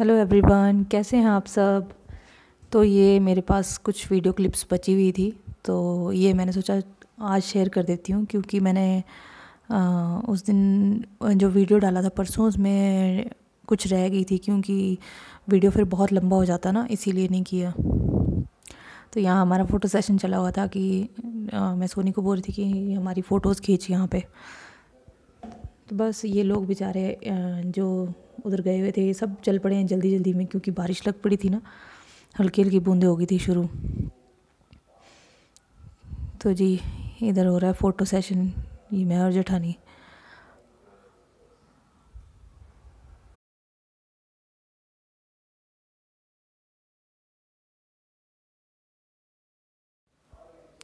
Hello everyone कैसे हैं आप सब तो ये मेरे पास कुछ वीडियो क्लिप्स बची हुई थी तो ये मैंने सोचा आज शेयर कर देती हूँ क्योंकि मैंने आ, उस दिन जो वीडियो डाला था परसों उसमें कुछ रह गई थी क्योंकि वीडियो फिर बहुत लंबा हो जाता ना इसीलिए नहीं किया तो यहाँ हमारा फ़ोटो सेशन चला हुआ था कि आ, मैं सोनी को बोल रही थी कि हमारी फ़ोटोज़ खींच यहाँ पे तो बस ये लोग बेचारे जो उधर गए हुए थे सब चल पड़े हैं जल्दी जल्दी में क्योंकि बारिश लग पड़ी थी ना हल्की हल्की बूंदे हो गई थी शुरू तो जी इधर हो रहा है फ़ोटो सेशन ये मैं और जेठानी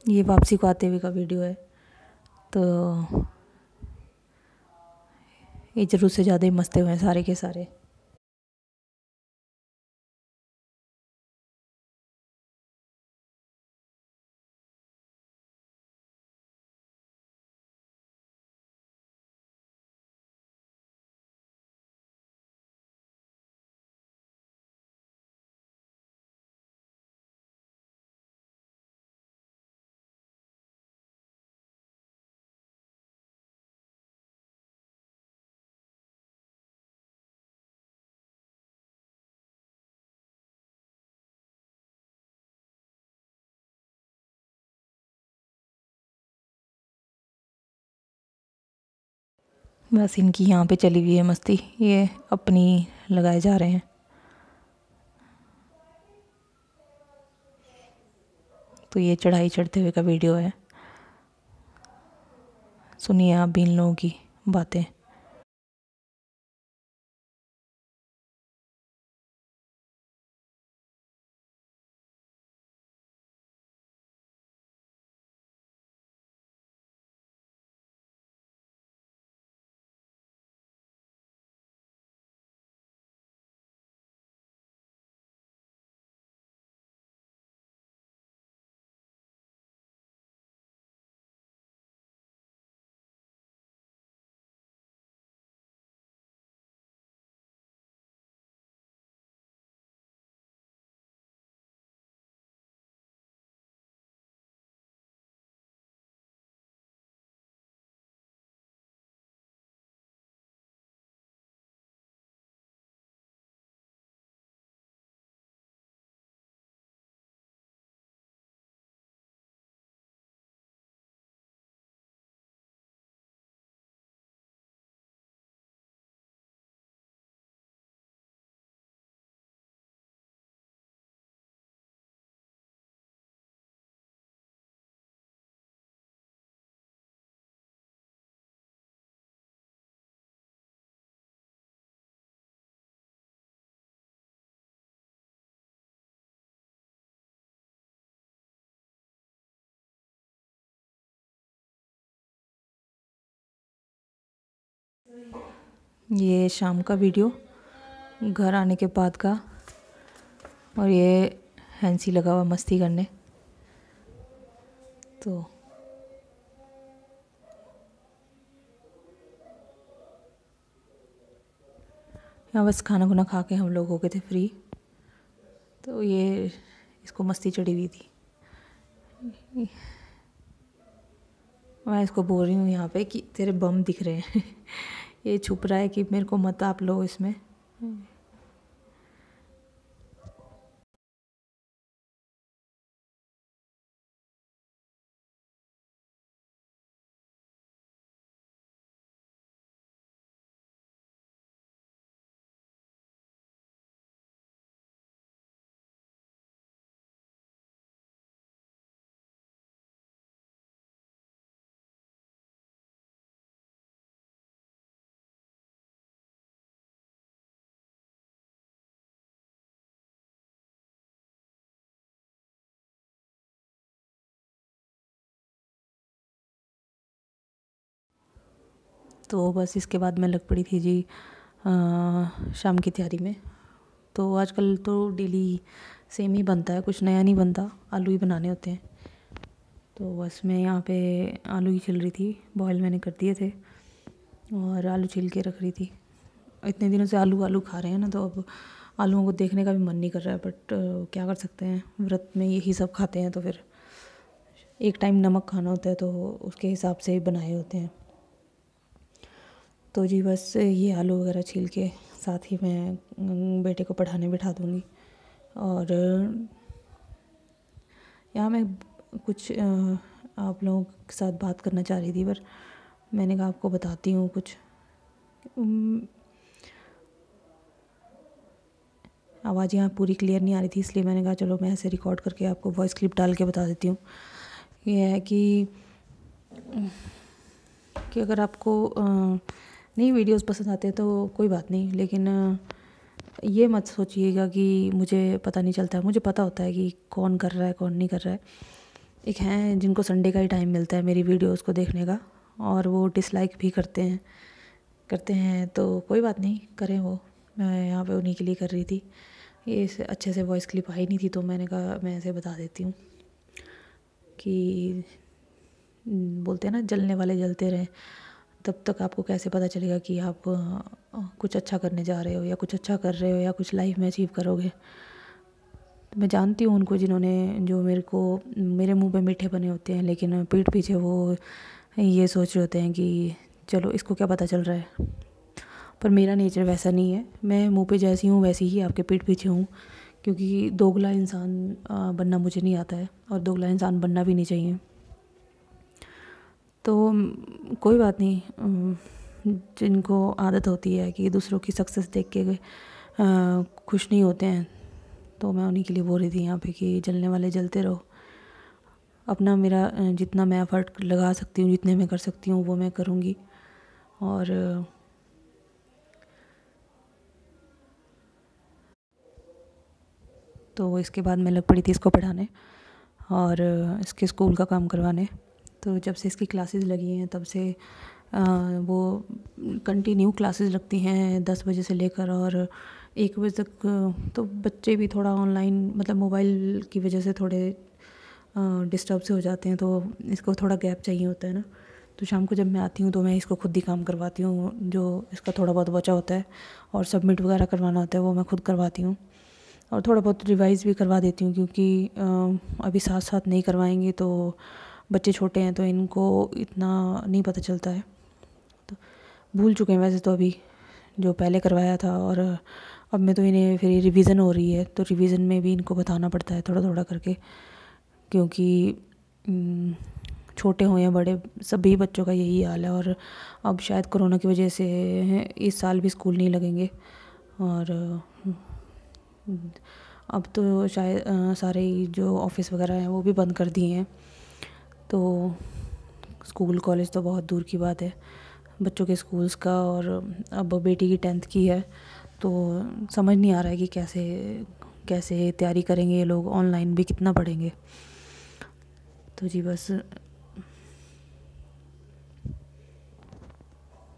ये वापसी को आते हुए का वीडियो है तो ये जरूर से ज़्यादा ही मस्ते हुए हैं सारे के सारे बस इनकी यहाँ पे चली हुई है मस्ती ये अपनी लगाए जा रहे हैं तो ये चढ़ाई चढ़ते हुए का वीडियो है सुनिए आप भी इन लोगों की बातें ये शाम का वीडियो घर आने के बाद का और ये हैंसी लगा हुआ मस्ती करने तो यहाँ बस खाना खुना खा के हम लोग हो गए थे फ्री तो ये इसको मस्ती चढ़ी हुई थी मैं इसको बोल रही हूँ यहाँ पे कि तेरे बम दिख रहे हैं ये छुप रहा है कि मेरे को मत आप लोग इसमें हम्म। तो बस इसके बाद मैं लग पड़ी थी जी शाम की तैयारी में तो आजकल तो डेली सेम ही बनता है कुछ नया नहीं बनता आलू ही बनाने होते हैं तो बस मैं यहाँ पे आलू ही छिल रही थी बॉयल मैंने कर दिए थे और आलू छिल के रख रही थी इतने दिनों से आलू आलू खा रहे हैं ना तो अब आलूओं को देखने का भी मन नहीं कर रहा है बट क्या कर सकते हैं व्रत में यही सब खाते हैं तो फिर एक टाइम नमक खाना होता है तो उसके हिसाब से बनाए होते हैं तो जी बस ये आलू वगैरह छील के साथ ही मैं बेटे को पढ़ाने बिठा दूँगी और यहाँ मैं कुछ आप लोगों के साथ बात करना चाह रही थी पर मैंने कहा आपको बताती हूँ कुछ आवाज़ यहाँ पूरी क्लियर नहीं आ रही थी इसलिए मैंने कहा चलो मैं ऐसे रिकॉर्ड करके आपको वॉइस क्लिप डाल के बता देती हूँ यह है कि कि अगर आपको नहीं वीडियोस पसंद आते हैं तो कोई बात नहीं लेकिन ये मत सोचिएगा कि मुझे पता नहीं चलता है मुझे पता होता है कि कौन कर रहा है कौन नहीं कर रहा है एक हैं जिनको संडे का ही टाइम मिलता है मेरी वीडियोस को देखने का और वो डिसलाइक भी करते हैं करते हैं तो कोई बात नहीं करें वो मैं यहाँ पे उन्हीं के लिए कर रही थी ये अच्छे से वॉइस क्लिप आई नहीं थी तो मैंने कहा मैं ऐसे बता देती हूँ कि बोलते हैं ना जलने वाले जलते रहें तब तक आपको कैसे पता चलेगा कि आप कुछ अच्छा करने जा रहे हो या कुछ अच्छा कर रहे हो या कुछ लाइफ में अचीव करोगे तो मैं जानती हूँ उनको जिन्होंने जो मेरे को मेरे मुंह पे मीठे बने होते हैं लेकिन पीठ पीछे वो ये सोच रहे होते हैं कि चलो इसको क्या पता चल रहा है पर मेरा नेचर वैसा नहीं है मैं मुंह पे जैसी हूँ वैसी ही आपके पीठ पीछे हूँ क्योंकि दोगला इंसान बनना मुझे नहीं आता है और दोगला इंसान बनना भी नहीं चाहिए तो कोई बात नहीं जिनको आदत होती है कि दूसरों की सक्सेस देख के खुश नहीं होते हैं तो मैं उन्हीं के लिए बोल रही थी यहाँ पे कि जलने वाले जलते रहो अपना मेरा जितना मैं एफर्ट लगा सकती हूँ जितने मैं कर सकती हूँ वो मैं करूँगी और तो इसके बाद मैं लग पड़ी थी इसको पढ़ाने और इसके स्कूल का काम करवाने तो जब से इसकी क्लासेस लगी हैं तब से वो कंटिन्यू क्लासेस लगती हैं दस बजे से लेकर और एक बजे तक तो बच्चे भी थोड़ा ऑनलाइन मतलब मोबाइल की वजह से थोड़े डिस्टर्ब से हो जाते हैं तो इसको थोड़ा गैप चाहिए होता है ना तो शाम को जब मैं आती हूँ तो मैं इसको खुद ही काम करवाती हूँ जो इसका थोड़ा बहुत बचा होता है और सबमिट वगैरह करवाना होता है वो मैं खुद करवाती हूँ और थोड़ा बहुत रिवाइज़ भी करवा देती हूँ क्योंकि अभी साथ साथ नहीं करवाएंगे तो बच्चे छोटे हैं तो इनको इतना नहीं पता चलता है तो भूल चुके हैं वैसे तो अभी जो पहले करवाया था और अब मैं तो इन्हें फिर रिवीज़न हो रही है तो रिवीज़न में भी इनको बताना पड़ता है थोड़ा थोड़ा करके क्योंकि छोटे हों या बड़े सभी बच्चों का यही हाल है और अब शायद कोरोना की वजह से इस साल भी स्कूल नहीं लगेंगे और अब तो शायद सारे जो ऑफिस वगैरह हैं वो भी बंद कर दिए हैं तो स्कूल कॉलेज तो बहुत दूर की बात है बच्चों के स्कूल्स का और अब बेटी की टेंथ की है तो समझ नहीं आ रहा है कि कैसे कैसे तैयारी करेंगे ये लोग ऑनलाइन भी कितना पढ़ेंगे तो जी बस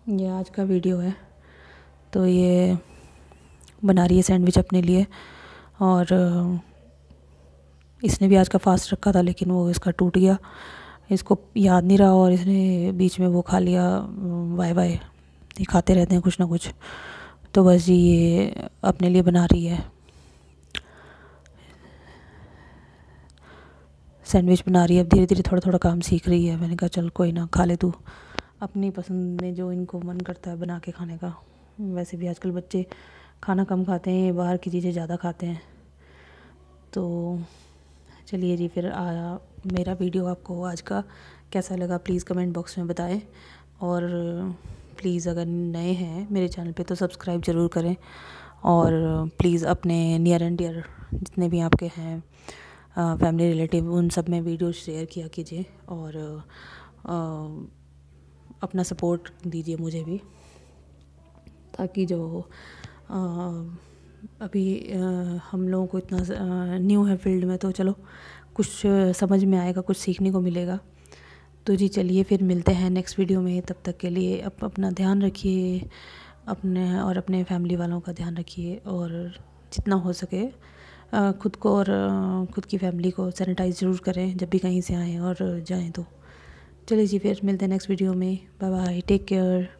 ये आज का वीडियो है तो ये बना रही है सैंडविच अपने लिए और इसने भी आज का फास्ट रखा था लेकिन वो इसका टूट गया इसको याद नहीं रहा और इसने बीच में वो खा लिया वाई वाई ये खाते रहते हैं कुछ ना कुछ तो बस जी ये अपने लिए बना रही है सैंडविच बना रही है अब धीरे धीरे थोड़ा थोड़ा काम सीख रही है मैंने कहा चल कोई ना खा ले तू अपनी पसंद में जो इनको मन करता है बना के खाने का वैसे भी आजकल बच्चे खाना कम खाते हैं बाहर की चीज़ें ज़्यादा खाते हैं तो चलिए जी फिर आ, मेरा वीडियो आपको आज का कैसा लगा प्लीज़ कमेंट बॉक्स में बताएं और प्लीज़ अगर नए हैं मेरे चैनल पे तो सब्सक्राइब ज़रूर करें और प्लीज़ अपने नियर एंड डियर जितने भी आपके हैं फैमिली रिलेटिव उन सब में वीडियो शेयर किया कीजिए और आ, अपना सपोर्ट दीजिए मुझे भी ताकि जो आ, अभी हम लोगों को इतना न्यू है फील्ड में तो चलो कुछ समझ में आएगा कुछ सीखने को मिलेगा तो जी चलिए फिर मिलते हैं नेक्स्ट वीडियो में तब तक के लिए अप, अपना ध्यान रखिए अपने और अपने फैमिली वालों का ध्यान रखिए और जितना हो सके खुद को और खुद की फैमिली को सैनिटाइज ज़रूर करें जब भी कहीं से आएँ और जाएँ तो चलिए जी फिर मिलते हैं नेक्स्ट वीडियो में बाय बाय टेक केयर